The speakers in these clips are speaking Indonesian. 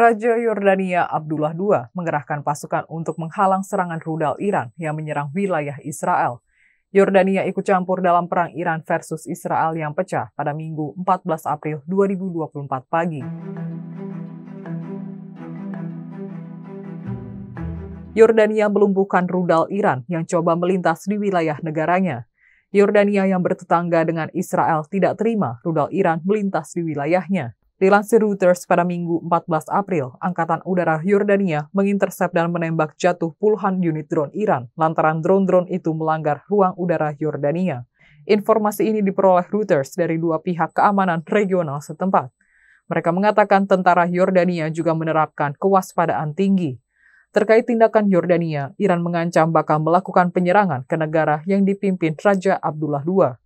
Raja Yordania Abdullah II mengerahkan pasukan untuk menghalang serangan rudal Iran yang menyerang wilayah Israel. Yordania ikut campur dalam perang Iran versus Israel yang pecah pada Minggu 14 April 2024 pagi. Yordania melumpuhkan rudal Iran yang coba melintas di wilayah negaranya. Yordania yang bertetangga dengan Israel tidak terima rudal Iran melintas di wilayahnya. Dilansir Reuters pada Minggu 14 April, Angkatan Udara Yordania mengintersep dan menembak jatuh puluhan unit drone Iran lantaran drone-drone itu melanggar ruang udara Yordania. Informasi ini diperoleh Reuters dari dua pihak keamanan regional setempat. Mereka mengatakan tentara Yordania juga menerapkan kewaspadaan tinggi. Terkait tindakan Yordania, Iran mengancam bakal melakukan penyerangan ke negara yang dipimpin Raja Abdullah II.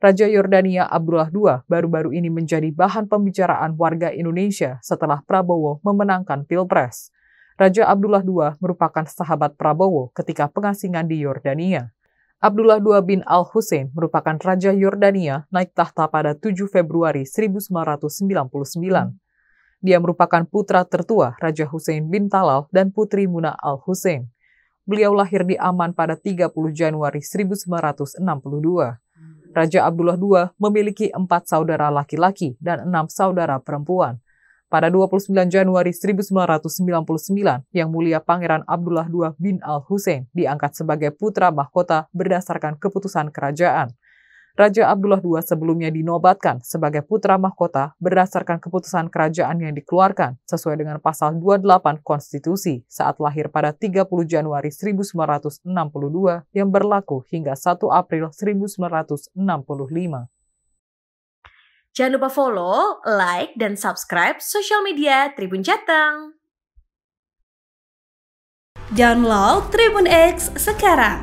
Raja Yordania Abdullah II baru-baru ini menjadi bahan pembicaraan warga Indonesia setelah Prabowo memenangkan Pilpres. Raja Abdullah II merupakan sahabat Prabowo ketika pengasingan di Yordania. Abdullah II bin Al-Hussein merupakan Raja Yordania naik tahta pada 7 Februari 1999. Dia merupakan putra tertua Raja Hussein bin Talal dan putri Muna Al-Hussein. Beliau lahir di Aman pada 30 Januari 1962. Raja Abdullah II memiliki empat saudara laki-laki dan enam saudara perempuan. Pada 29 Januari 1999, Yang Mulia Pangeran Abdullah II bin Al-Hussein diangkat sebagai putra mahkota berdasarkan keputusan kerajaan. Raja Abdullah II sebelumnya dinobatkan sebagai putra mahkota berdasarkan keputusan kerajaan yang dikeluarkan sesuai dengan pasal 28 Konstitusi saat lahir pada 30 Januari 1962 yang berlaku hingga 1 April 1965. Jangan lupa follow, like, dan subscribe sosial media Tribun Jateng. Download Tribun X sekarang